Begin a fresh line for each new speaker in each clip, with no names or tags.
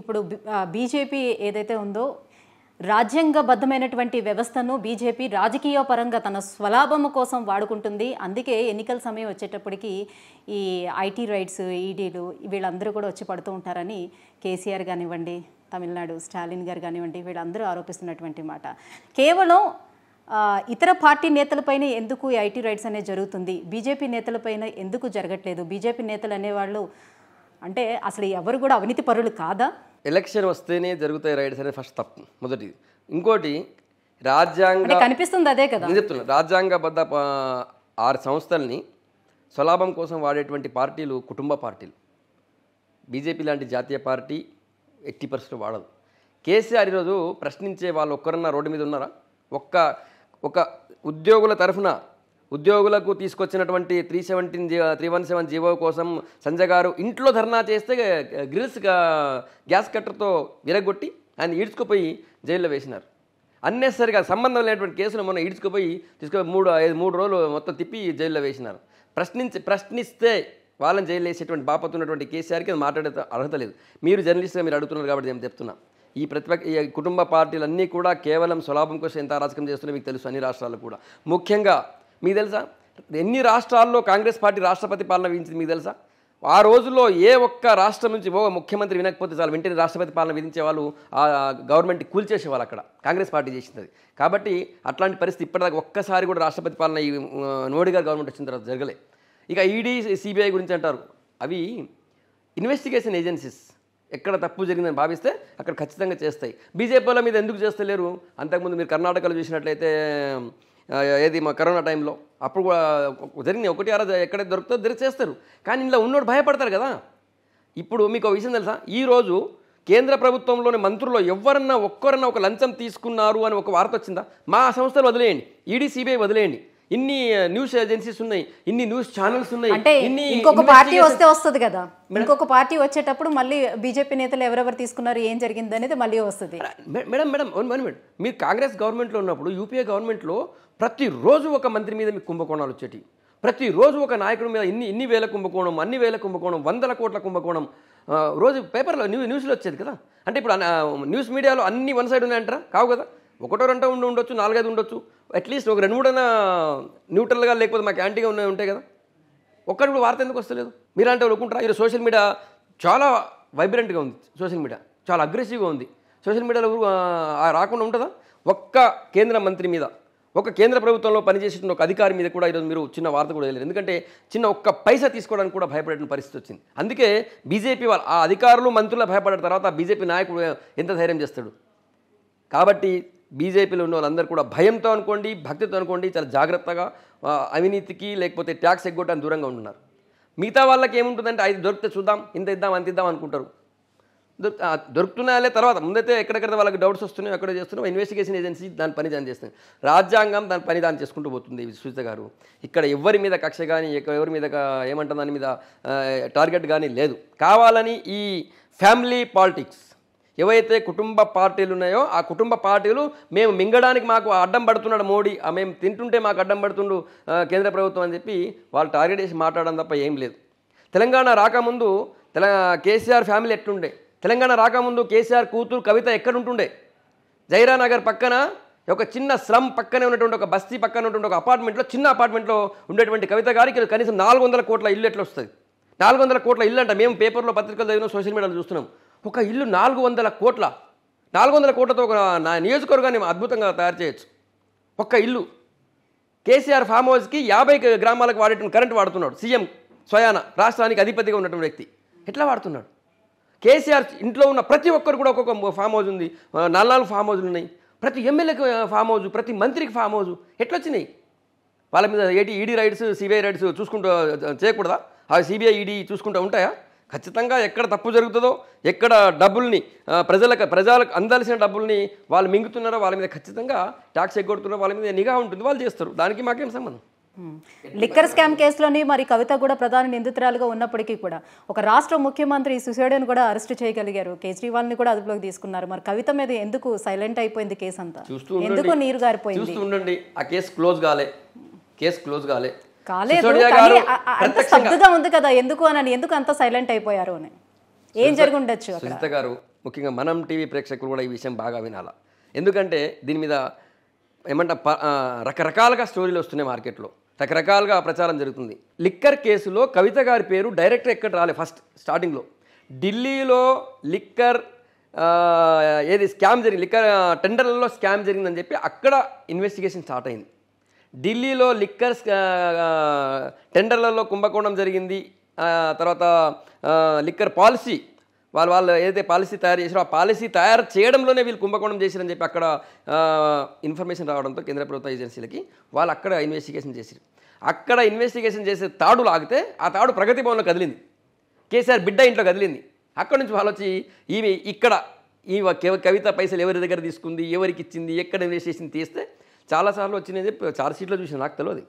ఇప్పుడు బీజేపీ ఏదైతే ఉందో రాజ్యాంగబద్ధమైనటువంటి వ్యవస్థను బీజేపీ రాజకీయ పరంగా తన స్వలాభము కోసం వాడుకుంటుంది అందుకే ఎన్నికల సమయం వచ్చేటప్పటికి ఈ ఐటీ రైట్స్ ఈడీలు వీళ్ళందరూ కూడా వచ్చి పడుతూ ఉంటారని కేసీఆర్ కానివ్వండి తమిళనాడు స్టాలిన్ గారు కానివ్వండి వీళ్ళందరూ ఆరోపిస్తున్నటువంటి మాట కేవలం ఇతర పార్టీ నేతలపైన ఎందుకు ఐటీ రైట్స్ అనేది జరుగుతుంది బీజేపీ నేతలపైన ఎందుకు జరగట్లేదు బీజేపీ నేతలు అనేవాళ్ళు అంటే అసలు ఎవరు కూడా అవినీతి పరులు కాదా
ఎలక్షన్ వస్తేనే జరుగుతాయి రైడ్స్ అనేది ఫస్ట్ తప్పు మొదటిది ఇంకోటి రాజ్యాంగ కనిపిస్తుంది
అదే కదా చెప్తున్నా
రాజ్యాంగబద్ధ ఆరు సంస్థల్ని స్వలాభం కోసం వాడేటువంటి పార్టీలు కుటుంబ పార్టీలు బీజేపీ లాంటి జాతీయ పార్టీ ఎట్టి పరిస్థితులు వాడదు కేసీఆర్ ఈరోజు ప్రశ్నించే వాళ్ళు ఒక్కరన్నా రోడ్డు మీద ఉన్నారా ఒక్క ఒక ఉద్యోగుల తరఫున ఉద్యోగులకు తీసుకొచ్చినటువంటి three seventeen G three one seven GO కోసం సంజయ్ గారు ఇంట్లో ధర్నా చేస్తే గ్రిల్స్ గ్యాస్ కట్టర్తో విరగొట్టి ఆయన ఈడ్చుకుపోయి జైల్లో వేసినారు అన్నెసరిగా సంబంధం లేనటువంటి కేసులు మొన్న ఈడ్చుకుపోయి తీసుకుపోయి మూడు ఐదు మూడు రోజులు మొత్తం తిప్పి జైల్లో వేసినారు ప్రశ్నించి ప్రశ్నిస్తే వాళ్ళని జైలు వేసేటువంటి బాపత్ ఉన్నటువంటి కేసీఆర్కి అది మాట్లాడే అర్హత లేదు మీరు జర్నలిస్ట్గా మీరు అడుగుతున్నారు కాబట్టి నేను చెప్తున్నా ఈ ప్రతిపక్ష ఈ కుటుంబ పార్టీలన్నీ కూడా కేవలం స్వలాభం కోసం ఎంత అరాచకం చేస్తున్నాయో మీకు తెలుసు అన్ని రాష్ట్రాలు కూడా ముఖ్యంగా మీకు తెలుసా ఎన్ని రాష్ట్రాల్లో కాంగ్రెస్ పార్టీ రాష్ట్రపతి పాలన విధించింది మీకు తెలుసా ఆ రోజుల్లో ఏ ఒక్క రాష్ట్రం నుంచి ఓ ముఖ్యమంత్రి వినకపోతే చాలు వెంటనే రాష్ట్రపతి పాలన విధించే వాళ్ళు ఆ గవర్నమెంట్ కూల్చేసేవాళ్ళు అక్కడ కాంగ్రెస్ పార్టీ చేసింది కాబట్టి అట్లాంటి పరిస్థితి ఇప్పటిదాకా ఒక్కసారి కూడా రాష్ట్రపతి పాలన ఈ నోడిగా గవర్నమెంట్ వచ్చిన తర్వాత జరగలే ఇక ఈడీ సిబిఐ గురించి అంటారు అవి ఇన్వెస్టిగేషన్ ఏజెన్సీస్ ఎక్కడ తప్పు జరిగిందని భావిస్తే అక్కడ ఖచ్చితంగా చేస్తాయి బీజేపీలో మీద ఎందుకు చేస్తలేరు అంతకుముందు మీరు కర్ణాటకలో చూసినట్లయితే ఏది మా కరోనా టైంలో అప్పుడు కూడా జరిగినాయి ఒకటి ఆరా ఎక్కడ దొరుకుతుందో దరి చేస్తారు కానీ ఇలా ఉన్నోడు భయపడతారు కదా ఇప్పుడు మీకు ఒక విషయం తెలుసా ఈరోజు కేంద్ర ప్రభుత్వంలోని మంత్రుల్లో ఎవరన్నా ఒక్కరన్నా ఒక లంచం తీసుకున్నారు అని ఒక వార్త వచ్చిందా మా సంస్థలు వదిలేయండి ఈడీ సిబిఐ వదిలేయండి ఇన్ని న్యూస్ uh, ఏజెన్సీస్ ఉన్నాయి ఇన్ని న్యూస్ ఛానల్స్ ఉన్నాయి అంటే ఇంకొక పార్టీ వస్తే
వస్తుంది కదా ఇంకొక పార్టీ వచ్చేటప్పుడు మళ్ళీ బీజేపీ నేతలు ఎవరెవరు తీసుకున్నారు ఏం జరిగింది అనేది మళ్ళీ వస్తుంది
మేడం మేడం మేడం మీరు కాంగ్రెస్ గవర్నమెంట్లో ఉన్నప్పుడు యూపీఏ గవర్నమెంట్లో ప్రతిరోజు ఒక మంత్రి మీద మీకు కుంభకోణాలు వచ్చేటి ప్రతిరోజు ఒక నాయకుడి మీద ఇన్ని ఇన్ని వేల కుంభకోణం అన్ని వేల కుంభకోణం వందల కోట్ల కుంభకోణం రోజు పేపర్లో న్యూ న్యూస్లో వచ్చేది కదా అంటే ఇప్పుడు న్యూస్ మీడియాలో అన్ని వన్ సైడ్ ఉన్నాయంటారా కావు కదా ఒకటో రెండో ఉండి ఉండొచ్చు నాలుగైదు ఉండొచ్చు అట్లీస్ట్ ఒక రెండు మూడైనా న్యూట్రల్గా లేకపోతే మాకు యాంటీగా ఉన్నాయి ఉంటాయి కదా ఒక్కటి కూడా వార్త ఎందుకు వస్తలేదు మీరంటే ఒప్పుకుంటారా ఈరోజు సోషల్ మీడియా చాలా వైబ్రెంట్గా ఉంది సోషల్ మీడియా చాలా అగ్రెసివ్గా ఉంది సోషల్ మీడియాలో రాకుండా ఉంటుందా ఒక్క కేంద్ర మంత్రి మీద ఒక కేంద్ర ప్రభుత్వంలో పనిచేసిన ఒక అధికారి మీద కూడా ఈరోజు మీరు చిన్న వార్త కూడా వెళ్ళారు ఎందుకంటే చిన్న ఒక్క పైసా తీసుకోవడానికి కూడా భయపడేటువంటి పరిస్థితి వచ్చింది అందుకే బీజేపీ వాళ్ళు ఆ అధికారులు మంత్రులు భయపడిన తర్వాత బీజేపీ నాయకుడు ఎంత ధైర్యం చేస్తాడు కాబట్టి బీజేపీలో ఉన్న వాళ్ళందరూ కూడా భయంతో అనుకోండి భక్తితో అనుకోండి చాలా జాగ్రత్తగా అవినీతికి లేకపోతే ట్యాక్స్ ఎగ్గొట్టడానికి దూరంగా ఉంటున్నారు మిగతా వాళ్ళకి ఏముంటుందంటే అది దొరికితే చూద్దాం ఇంత ఇద్దాం అంత ఇద్దాం అనుకుంటారు దొరుకుతున్నాయలే తర్వాత ముందైతే ఎక్కడెక్కడ వాళ్ళకి డౌట్స్ వస్తున్నాయి ఎక్కడ చేస్తున్నాయి ఇన్వెస్టిగేషన్ ఏజెన్సీ దాని పని దాని చేస్తుంది రాజ్యాంగం దాని పని దాని చేసుకుంటూ పోతుంది సుజిత గారు ఇక్కడ ఎవరి మీద కక్ష కానీ ఎవరి మీద ఏమంటారు దాని మీద టార్గెట్ కానీ లేదు కావాలని ఈ ఫ్యామిలీ పాలిటిక్స్ ఏవైతే కుటుంబ పార్టీలు ఉన్నాయో ఆ కుటుంబ పార్టీలు మేము మింగడానికి మాకు అడ్డం పడుతున్నాడు మోడీ ఆ మేము తింటుంటే మాకు అడ్డం పడుతుండు కేంద్ర ప్రభుత్వం అని చెప్పి వాళ్ళు టార్గెట్ చేసి మాట్లాడడం తప్ప ఏం లేదు తెలంగాణ రాకముందు తెల కేసీఆర్ ఫ్యామిలీ ఎట్లుండే తెలంగాణ రాకముందు కేసీఆర్ కూతురు కవిత ఎక్కడుంటుండే జైరానగర్ పక్కన ఒక చిన్న స్లమ్ పక్కనే ఉన్నటువంటి ఒక బస్తీ పక్కన ఉన్నటువంటి ఒక అపార్ట్మెంట్లో చిన్న అపార్ట్మెంట్లో ఉండేటువంటి కవిత గారికి కనీసం నాలుగు వందల కోట్ల ఇల్లు ఎట్లా వస్తుంది నాలుగు వందల కోట్ల ఇల్లు అంటే మేము పేపర్లో పత్రికలు చదివినా సోషల్ మీడియాలో చూస్తున్నాం ఒక ఇల్లు నాలుగు వందల కోట్ల నాలుగు వందల కోట్లతో ఒక నా నియోజకవర్గాన్ని అద్భుతంగా తయారు చేయొచ్చు ఒక్క ఇల్లు కేసీఆర్ ఫామ్ హౌస్కి యాభై గ్రామాలకు వాడేటువంటి కరెంట్ వాడుతున్నాడు సీఎం స్వయాన రాష్ట్రానికి అధిపతిగా ఉన్నటువంటి వ్యక్తి ఎట్లా వాడుతున్నాడు కేసీఆర్ ఇంట్లో ఉన్న ప్రతి ఒక్కరు కూడా ఒక్కొక్క ఫామ్ హౌస్ ఉంది నల్లాలు ఫామ్ హౌజులు ఉన్నాయి ప్రతి ఎమ్మెల్యేకి ఫామ్ హౌజు ప్రతి మంత్రికి ఫామ్ హౌజు ఎట్లొచ్చినాయి వాళ్ళ మీద ఏటీ ఈడీ రైడ్స్ సిబిఐ రైడ్స్ చూసుకుంటూ చేయకూడదా అవి సిబిఐ ఈడీ చూసుకుంటూ ఉంటాయా ఖచ్చితంగా ఎక్కడ తప్పు జరుగుతుందో ఎక్కడ డబ్బుల్ని ప్రజలకు ప్రజలకు అందాల్సిన డబ్బుల్ని వాళ్ళు మింగుతున్నారో వాళ్ళ మీద ఖచ్చితంగా ట్యాక్స్ ఎగ్గొడుతున్నారో వాళ్ళ మీద నిఘా ఉంటుంది వాళ్ళు చేస్తారు దానికి మాకేం సంబంధం లిక్కర్ స్కామ్
కేసులోని మరి కవిత కూడా ప్రధాన నిందితురాలుగా ఉన్నప్పటికీ కూడా ఒక రాష్ట్ర ముఖ్యమంత్రి సుసైడన్ కూడా అరెస్ట్ చేయగలిగారు ని కూడా అదుపులోకి తీసుకున్నారు మరి కవిత మీద ఎందుకు సైలెంట్ అయిపోయింది కేసు అంతా ఎందుకు నీరు గారిపోయింది చూస్తూ
ఉండండి ఆ కేసు క్లోజ్ కాలే కేసు క్లోజ్ కాలే
కాలేదు అంత స్తబ్దుగా ఉంది కదా ఎందుకు అని ఎందుకు అంత సైలెంట్ అయిపోయారు అని ఏం జరుగుండొచ్చు సుజిత
గారు ముఖ్యంగా మనం టీవీ ప్రేక్షకులు కూడా ఈ విషయం బాగా వినాలా ఎందుకంటే దీని మీద ఏమంట రకరకాలుగా స్టోరీలు వస్తున్నాయి మార్కెట్లో రకరకాలుగా ప్రచారం జరుగుతుంది లిక్కర్ కేసులో కవిత గారి పేరు డైరెక్ట్ ఎక్కడ రాలేదు ఫస్ట్ స్టార్టింగ్లో ఢిల్లీలో లిక్కర్ ఏది స్కామ్ జరిగింది లిక్కర్ టెండర్లలో స్కామ్ జరిగిందని చెప్పి అక్కడ ఇన్వెస్టిగేషన్ స్టార్ట్ అయింది ఢిల్లీలో లిక్కర్స్ టెండర్లలో కుంభకోణం జరిగింది తర్వాత లిక్కర్ పాలసీ వాళ్ళు వాళ్ళు ఏదైతే పాలసీ తయారు చేశారో ఆ పాలసీ తయారు చేయడంలోనే వీళ్ళు కుంభకోణం చేశారని చెప్పి అక్కడ ఇన్ఫర్మేషన్ రావడంతో కేంద్ర ప్రభుత్వ ఏజెన్సీలకి వాళ్ళు అక్కడ ఇన్వెస్టిగేషన్ చేశారు అక్కడ ఇన్వెస్టిగేషన్ చేసే తాడు లాగితే ఆ తాడు ప్రగతి భవన్లో కదిలింది కేసీఆర్ బిడ్డ ఇంట్లో కదిలింది అక్కడ నుంచి వాళ్ళు వచ్చి ఈమె ఇక్కడ ఈ కవిత పైసలు ఎవరి దగ్గర తీసుకుంది ఎవరికి ఇచ్చింది ఎక్కడ ఇన్వెస్టిగేషన్ తీస్తే చాలాసార్లు వచ్చినది ఛార్జ్ షీట్లో చూసిన నాకు తెలియదు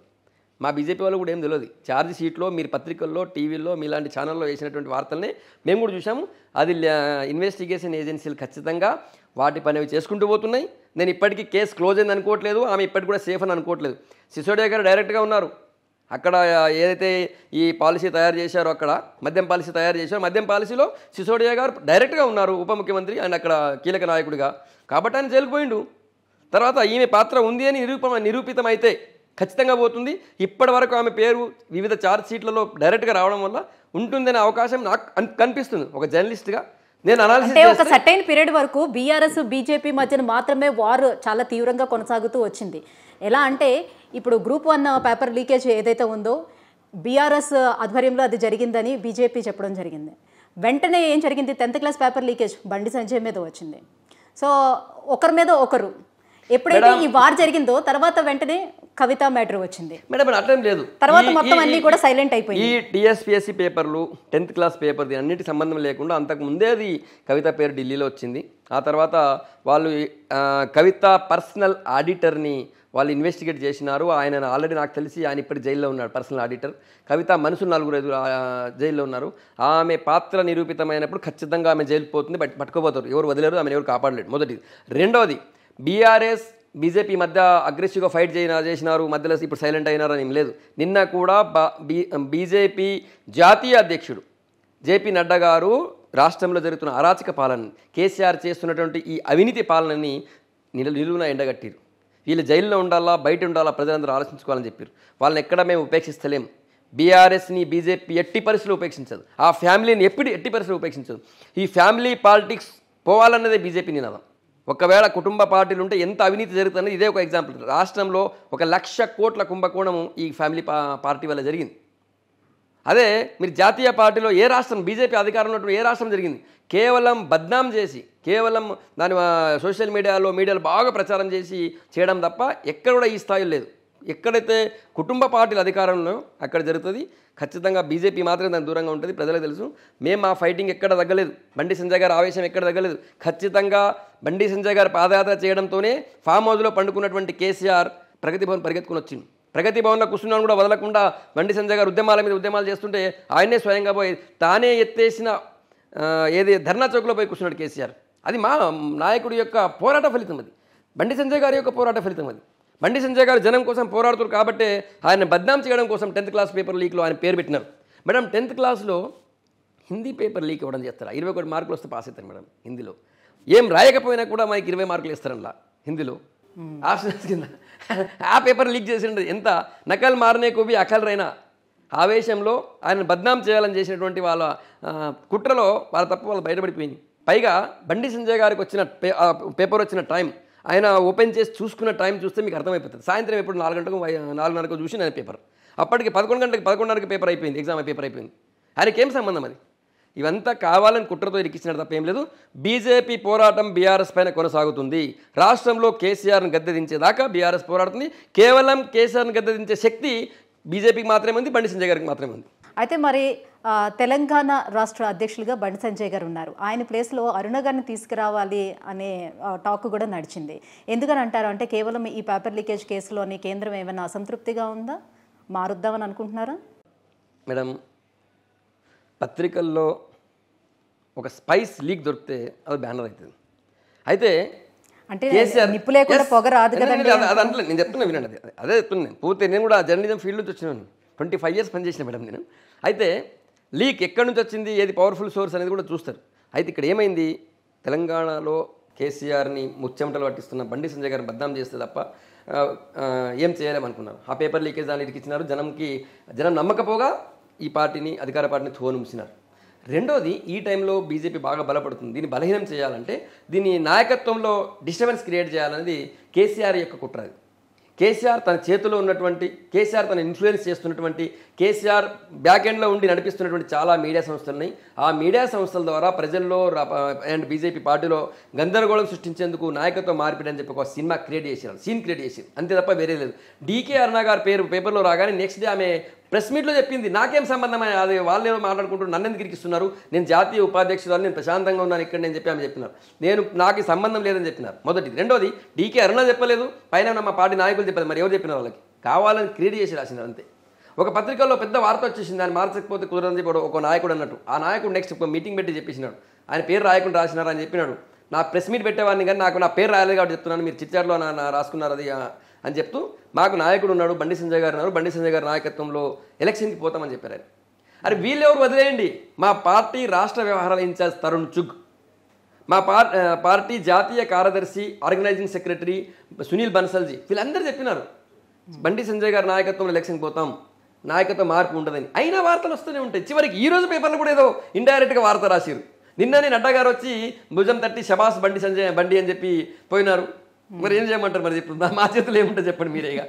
మా బీజేపీ వాళ్ళు కూడా ఏం తెలియదు ఛార్జ్ షీట్లో మీరు పత్రికల్లో టీవీల్లో మీలాంటి ఛానల్లో వేసినటువంటి వార్తల్ని మేము కూడా చూసాము అది ఇన్వెస్టిగేషన్ ఏజెన్సీలు ఖచ్చితంగా వాటి పని చేసుకుంటూ పోతున్నాయి నేను ఇప్పటికీ కేసు క్లోజ్ అయింది అనుకోవట్లేదు ఆమె ఇప్పటికి కూడా సేఫ్ అని అనుకోవట్లేదు సిసోడియా గారు డైరెక్ట్గా ఉన్నారు అక్కడ ఏదైతే ఈ పాలసీ తయారు చేశారో అక్కడ మద్యం పాలసీ తయారు చేశారో మద్యం పాలసీలో సిసోడియా గారు డైరెక్ట్గా ఉన్నారు ఉప ముఖ్యమంత్రి అండ్ అక్కడ కీలక నాయకుడిగా కాబట్టి ఆయన జైలుకు పోయిండు తర్వాత ఈమె పాత్ర ఉంది అని నిరూప నిరూపితమైతే ఖచ్చితంగా పోతుంది ఇప్పటి వరకు ఆమె పేరు వివిధ ఛార్జ్ షీట్లలో డైరెక్ట్గా రావడం వల్ల ఉంటుందనే అవకాశం నాకు కనిపిస్తుంది ఒక జర్నలిస్ట్గా నేను అంటే ఒక
సర్టైన్ పీరియడ్ వరకు బీఆర్ఎస్ బీజేపీ మధ్యన మాత్రమే వారు చాలా తీవ్రంగా కొనసాగుతూ వచ్చింది ఎలా అంటే ఇప్పుడు గ్రూప్ వన్ పేపర్ లీకేజ్ ఏదైతే ఉందో బీఆర్ఎస్ ఆధ్వర్యంలో అది జరిగిందని బీజేపీ చెప్పడం జరిగింది వెంటనే ఏం జరిగింది టెన్త్ క్లాస్ పేపర్ లీకేజ్ బండి సంజయ్ మీద వచ్చింది సో ఒకరి మీద ఒకరు ఎప్పుడైతే ఈ వార్ జరిగిందో తర్వాత వెంటనే కవిత మ్యాటర్ వచ్చింది
మేడం అర్థం లేదు తర్వాత మొత్తం అన్ని కూడా సైలెంట్ అయిపోయింది ఈ టీఎస్పీఎస్సీ పేపర్లు టెన్త్ క్లాస్ పేపర్ అన్నిటి సంబంధం లేకుండా అంతకు ముందే అది కవిత పేరు ఢిల్లీలో వచ్చింది ఆ తర్వాత వాళ్ళు కవిత పర్సనల్ ఆడిటర్ని వాళ్ళు ఇన్వెస్టిగేట్ చేసినారు ఆయన ఆల్రెడీ నాకు తెలిసి ఆయన ఇప్పుడు జైల్లో ఉన్నాడు పర్సనల్ ఆడిటర్ కవిత మనసు నలుగురు ఐదుగురు జైల్లో ఉన్నారు ఆమె పాత్ర నిరూపితమైనప్పుడు ఖచ్చితంగా ఆమె జైలు పోతుంది బట్ పట్టుకోపోతారు ఎవరు వదిలేరు ఆమె ఎవరు కాపాడలేడు మొదటిది రెండవది బీఆర్ఎస్ బీజేపీ మధ్య అగ్రెసివ్గా ఫైట్ చేయ చేసినారు మధ్యలో ఇప్పుడు సైలెంట్ అయినారని ఏం లేదు నిన్న కూడా బీజేపీ జాతీయ అధ్యక్షుడు జేపీ నడ్డా గారు రాష్ట్రంలో జరుగుతున్న అరాచక పాలన కేసీఆర్ చేస్తున్నటువంటి ఈ అవినీతి పాలనని నిల నిలువున ఎండగట్టారు వీళ్ళు జైల్లో ఉండాలా బయట ఉండాలా ప్రజలందరూ ఆలోచించుకోవాలని చెప్పారు వాళ్ళని ఎక్కడ మేము ఉపేక్షిస్తలేం బీఆర్ఎస్ని బీజేపీ ఎట్టి పరిస్థితులు ఉపేక్షించదు ఆ ఫ్యామిలీని ఎప్పుడు ఎట్టి పరిస్థితులు ఉపేక్షించదు ఈ ఫ్యామిలీ పాలిటిక్స్ పోవాలన్నదే బీజేపీ నినాదం ఒకవేళ కుటుంబ పార్టీలు ఉంటే ఎంత అవినీతి జరుగుతుంది ఇదే ఒక ఎగ్జాంపుల్ రాష్ట్రంలో ఒక లక్ష కోట్ల కుంభకోణం ఈ ఫ్యామిలీ పార్టీ వల్ల జరిగింది అదే మీరు జాతీయ పార్టీలో ఏ రాష్ట్రం బీజేపీ అధికారంలో ఏ రాష్ట్రం జరిగింది కేవలం బద్నాం చేసి కేవలం దాని సోషల్ మీడియాలో మీడియాలో బాగా ప్రచారం చేసి చేయడం తప్ప ఎక్కడ కూడా ఈ స్థాయిలో లేదు ఎక్కడైతే కుటుంబ పార్టీలు అధికారంలో అక్కడ జరుగుతుంది ఖచ్చితంగా బీజేపీ మాత్రం దాని దూరంగా ఉంటుంది ప్రజలకు తెలుసు మేము ఆ ఫైటింగ్ ఎక్కడ తగ్గలేదు బండి సంజయ్ గారి ఆవేశం ఎక్కడ తగ్గలేదు ఖచ్చితంగా బండి సంజయ్ గారు పాదయాత్ర చేయడంతోనే ఫామ్ హౌస్లో పండుకున్నటువంటి కేసీఆర్ ప్రగతి భవన్ పరిగెత్తుకుని వచ్చింది ప్రగతి భవన్లో కూర్చున్నాను కూడా వదలకుండా బండి సంజయ్ గారు ఉద్యమాల మీద ఉద్యమాలు చేస్తుంటే ఆయనే స్వయంగా పోయి తానే ఎత్తేసిన ఏది ధర్నా చౌక్లో పోయి కూర్చున్నాడు కేసీఆర్ అది మా నాయకుడి యొక్క పోరాట ఫలితం అది బండి సంజయ్ గారి యొక్క పోరాట ఫలితం అది బండి సంజయ్ గారు జనం కోసం పోరాడుతున్నారు కాబట్టి ఆయన బద్నాం చేయడం కోసం టెన్త్ క్లాస్ పేపర్ లీక్లో ఆయన పేరు పెట్టినారు మేడం టెన్త్ క్లాస్లో హిందీ పేపర్ లీక్ ఇవ్వడం చేస్తారా ఇరవై ఒకటి మార్కులు వస్తే పాస్ అవుతారు మేడం హిందీలో ఏం రాయకపోయినా కూడా మనకి ఇరవై మార్కులు ఇస్తారంలా హిందీలో ఆప్షన్స్ కింద ఆ పేపర్ లీక్ చేసిండు ఎంత నకల్ మారనే కోవి అకలరైన ఆవేశంలో ఆయన బద్నాం చేయాలని చేసినటువంటి వాళ్ళ కుట్రలో వాళ్ళ తప్పు వాళ్ళు బయటపడిపోయింది పైగా బండి సంజయ్ గారికి వచ్చిన పేపర్ వచ్చిన టైం ఆయన ఓపెన్ చేసి చూసుకున్న టైం చూస్తే మీకు అర్థమైపోతుంది సాయంత్రం ఎప్పుడు నాలుగు గంటలకు నాలుగున్నరకు చూసి నేను పేపర్ అప్పటికి పదకొండు గంటలకు పదకొండున్నరకు పేపర్ అయిపోయింది ఎగ్జామ్ పేపర్ అయిపోయింది ఆయనకి ఏం సంబంధం అది ఇవంతా కావాలని కుట్రతో ఇరికిచ్చినారు తప్ప ఏం లేదు బీజేపీ పోరాటం బీఆర్ఎస్ పైన కొనసాగుతుంది రాష్ట్రంలో కేసీఆర్ను గద్దెదించేదాకా బీఆర్ఎస్ పోరాడుతుంది కేవలం కేసీఆర్ను గద్దెదించే శక్తి బీజేపీకి మాత్రమే ఉంది బండి సంజయ్ గారికి మాత్రమే ఉంది
అయితే మరి తెలంగాణ రాష్ట్ర అధ్యక్షులుగా బండి సంజయ్ గారు ఉన్నారు ఆయన ప్లేస్లో అరుణ గారిని తీసుకురావాలి అనే టాక్ కూడా నడిచింది ఎందుకని అంటారు అంటే కేవలం ఈ పేపర్ లీకేజ్ కేసులోని కేంద్రం ఏమైనా అసంతృప్తిగా ఉందా మారుద్దామని అనుకుంటున్నారా
మేడం పత్రికల్లో ఒక స్పైస్ లీక్ దొరికితే అది బ్యానర్ అవుతుంది అయితే
అంటే నిప్పు లేకుండా పొగ రాదు కదండి నేను
చెప్తున్నా వినండి అదే చెప్తున్నాను పూర్తి నేను కూడా జర్నలిజం ఫీల్డ్ నుంచి వచ్చినాను ట్వంటీ ఫైవ్ ఇయర్స్ పనిచేసిన మేడం నేను అయితే లీక్ ఎక్కడి నుంచి వచ్చింది ఏది పవర్ఫుల్ సోర్స్ అనేది కూడా చూస్తారు అయితే ఇక్కడ ఏమైంది తెలంగాణలో కేసీఆర్ని ముచ్చెమటలు పట్టిస్తున్న బండి సంజయ్ గారిని బద్నాం చేస్తే తప్ప ఏం చేయలేమనుకున్నారు ఆ పేపర్ లీకేజ్ దాన్ని ఇరికిచ్చినారు జనంకి జనం నమ్మకపోగా ఈ పార్టీని అధికార పార్టీని తోనుంచినారు రెండోది ఈ టైంలో బీజేపీ బాగా బలపడుతుంది దీన్ని బలహీనం చేయాలంటే దీన్ని నాయకత్వంలో డిస్టర్బెన్స్ క్రియేట్ చేయాలనేది కేసీఆర్ యొక్క కుట్రది కేసీఆర్ తన చేతిలో ఉన్నటువంటి కేసీఆర్ తన ఇన్ఫ్లుయెన్స్ చేస్తున్నటువంటి కేసీఆర్ బ్యాక్ ఎండ్లో ఉండి నడిపిస్తున్నటువంటి చాలా మీడియా సంస్థలు ఉన్నాయి ఆ మీడియా సంస్థల ద్వారా ప్రజల్లో అండ్ బీజేపీ పార్టీలో గందరగోళం సృష్టించేందుకు నాయకత్వం మార్పిడి అని చెప్పి ఒక సినిమా క్రియేట్ చేశారు సీన్ క్రియేట్ చేసింది అంతే తప్ప వేరే లేదు డీకే అరుణ గారి పేరు పేపర్లో రాగానే నెక్స్ట్ డే ఆమె ప్రెస్ మీట్లో చెప్పింది నాకేం సంబంధమైన అది వాళ్ళు ఏదో మాట్లాడుకుంటున్నారు నన్ను ఎందుకు ఇరికిస్తున్నారు నేను జాతీయ ఉపాధ్యక్షురాలు నేను ప్రశాంతంగా ఉన్నాను ఇక్కడ నేను చెప్పి ఆమె చెప్పినారు నేను నాకు సంబంధం లేదని చెప్పినారు మొదటిది రెండోది డీకే అరుణ చెప్పలేదు పైన మా పార్టీ నాయకులు చెప్పలేదు మరి ఎవరు చెప్పినారు వాళ్ళకి కావాలని క్రియేట్ చేసి రాసినారు అంతే ఒక పత్రికల్లో పెద్ద వార్త వచ్చేసింది ఆయన మార్చకపోతే కుదరని చెప్పి ఒక నాయకుడు అన్నట్టు ఆ నాయకుడు నెక్స్ట్ ఒక మీటింగ్ పెట్టి చెప్పేసినాడు ఆయన పేరు రాయకుండా రాసినారు అని చెప్పినాడు నా ప్రెస్ మీట్ పెట్టేవాడిని కానీ నాకు నా పేరు రాయలేదు కాబట్టి చెప్తున్నాను మీరు చిట్చాట్లో నా రాసుకున్నారు అది అని చెప్తూ మాకు నాయకుడు ఉన్నాడు బండి సంజయ్ గారు ఉన్నారు బండి సంజయ్ గారు నాయకత్వంలో ఎలక్షన్కి పోతామని చెప్పారు ఆయన అరే వీళ్ళెవరు వదిలేయండి మా పార్టీ రాష్ట్ర వ్యవహారాల ఇన్ఛార్జ్ తరుణ్ చుగ్ మా పార్ పార్టీ జాతీయ కార్యదర్శి ఆర్గనైజింగ్ సెక్రటరీ సునీల్ బన్సల్జీ వీళ్ళందరూ చెప్పినారు బండి సంజయ్ గారి నాయకత్వంలో ఎలక్షన్ పోతాం నాయకత్వం మార్పు ఉండదని అయినా వార్తలు వస్తూనే ఉంటాయి చివరికి ఈ రోజు పేపర్లు కూడా ఏదో ఇండైరెక్ట్గా వార్త రాసిరు నిన్ననే నడ్డా గారు వచ్చి భుజం తట్టి శబాస్ బండి సంజయ్ బండి అని చెప్పి పోయినారు మరి ఏం చేయమంటారు మరి చెప్పండి మా చేతులు ఏముంటుంది చెప్పండి మీరేగా